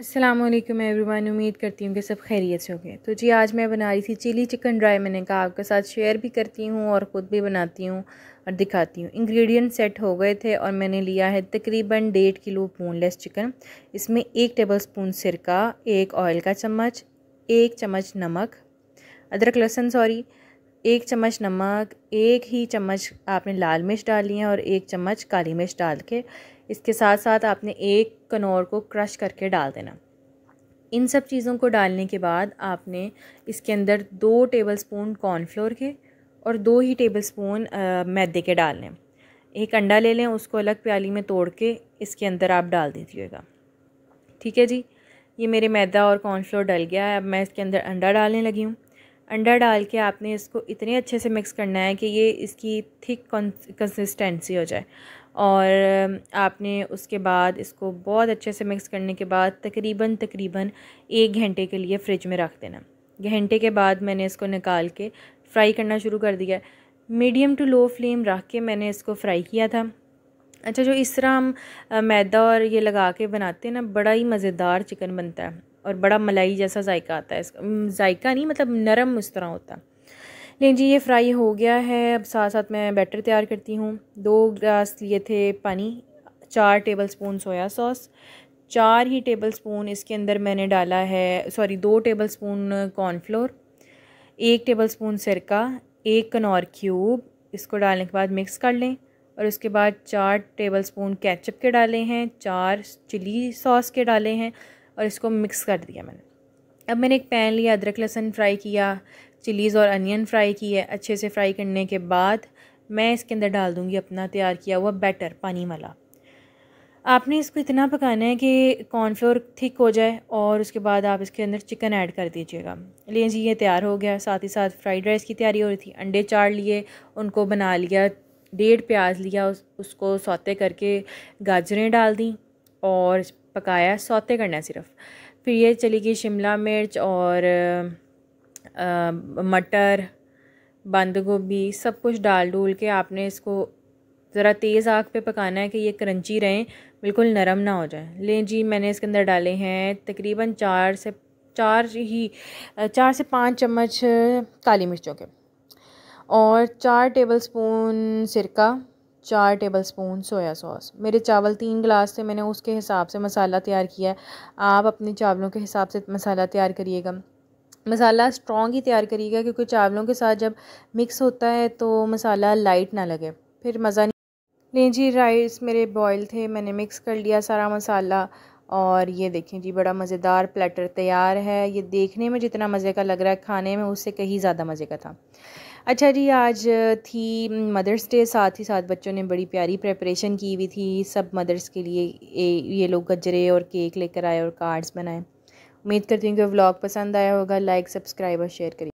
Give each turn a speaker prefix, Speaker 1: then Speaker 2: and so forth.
Speaker 1: Aslam everyone उम्मीद करती हूँ कि सब खैरियत से गए तो जी आज मैं बना रही थी चिली चिकन ड्राई मैंने कहा आपके साथ शेयर भी करती हूँ और ख़ुद भी बनाती हूँ और दिखाती हूँ इंग्रेडिएंट सेट हो गए थे और मैंने लिया है तकरीबन डेढ़ किलो बोनलेस चिकन इसमें एक टेबल स्पून सिरका एक ऑयल का चम्मच एक चम्मच नमक अदरक लहसुन सॉरी एक चम्मच नमक एक ही चम्मच आपने लाल मिर्च डाली है और एक चम्मच काली मिर्च डाल के इसके साथ साथ आपने एक कनौर को क्रश करके डाल देना इन सब चीज़ों को डालने के बाद आपने इसके अंदर दो टेबलस्पून कॉर्नफ्लोर के और दो ही टेबलस्पून मैदे के डालने एक अंडा ले लें उसको अलग प्याली में तोड़ के इसके अंदर आप डाल दीजिएगा ठीक है जी ये मेरे मैदा और कॉर्नफ्लोर डल गया है अब मैं इसके अंदर अंडा डालने लगी हूँ अंडा डाल के आपने इसको इतने अच्छे से मिक्स करना है कि ये इसकी थिक कंसिस्टेंसी हो जाए और आपने उसके बाद इसको बहुत अच्छे से मिक्स करने के बाद तकरीबन तकरीबन एक घंटे के लिए फ्रिज में रख देना घंटे के बाद मैंने इसको निकाल के फ्राई करना शुरू कर दिया मीडियम टू लो फ्लेम रख के मैंने इसको फ्राई किया था अच्छा जो इस तरह हम मैदा और ये लगा के बनाते हैं ना बड़ा ही मज़ेदार चिकन बनता है और बड़ा मलाई जैसा जायका आता है जायका नहीं मतलब नरम उस तरह होता लेकिन जी ये फ्राई हो गया है अब साथ साथ मैं बैटर तैयार करती हूँ दो ग्लास लिए थे पानी चार टेबल स्पून सोया सॉस चार ही टेबल स्पून इसके अंदर मैंने डाला है सॉरी दो टेबल स्पून कॉर्नफ्लोर एक टेबल स्पून सिरका एक कनौर क्यूब इसको डालने के बाद मिक्स कर लें और उसके बाद चार टेबल स्पून कैचअप के डाले हैं चार चिली सॉस के डाले हैं और इसको मिक्स कर दिया मैंने अब मैंने एक पैन लिया अदरक लहसुन फ्राई किया चिलीज़ और अनियन फ्राई किए अच्छे से फ्राई करने के बाद मैं इसके अंदर डाल दूँगी अपना तैयार किया हुआ बैटर पानी वाला आपने इसको इतना पकाना है कि कॉर्नफ्लोर थिक हो जाए और उसके बाद आप इसके अंदर चिकन ऐड कर दीजिएगा ले जी ये तैयार हो गया साथ ही साथ फ्राइड राइस की तैयारी हो रही थी अंडे चाड़ लिए उनको बना लिया डेढ़ प्याज लिया उस, उसको सौते करके गाजरें डाल दी और पकाया सौते करना सिर्फ फिर ये चली गई शिमला मिर्च और मटर बंद गोभी सब कुछ डाल डूल के आपने इसको ज़रा तेज़ आग पे पकाना है कि ये क्रंची रहें बिल्कुल नरम ना हो जाए ले जी मैंने इसके अंदर डाले हैं तकरीबन चार से चार ही चार से पाँच चम्मच काली मिर्चों के और चार टेबल स्पून सिरका चार टेबल स्पून सोया सॉस मेरे चावल तीन गिलास थे मैंने उसके हिसाब से मसाला तैयार किया है आप अपने चावलों के हिसाब से मसाला तैयार करिएगा मसाला स्ट्रॉन्ग ही तैयार करिएगा क्योंकि चावलों के साथ जब मिक्स होता है तो मसाला लाइट ना लगे फिर मज़ा नहीं लें जी राइस मेरे बॉयल थे मैंने मिक्स कर लिया सारा मसाला और ये देखें जी बड़ा मज़ेदार प्लेटर तैयार है ये देखने में जितना मज़े का लग रहा है खाने में उससे कहीं ज़्यादा मज़े का था अच्छा जी आज थी मदर्स डे साथ ही साथ बच्चों ने बड़ी प्यारी प्रेपरेशन की हुई थी सब मदर्स के लिए ए, ये लोग गजरे और केक लेकर आए और कार्ड्स बनाए उम्मीद करती हूँ कि व्लॉग पसंद आया होगा लाइक सब्सक्राइब और शेयर करिए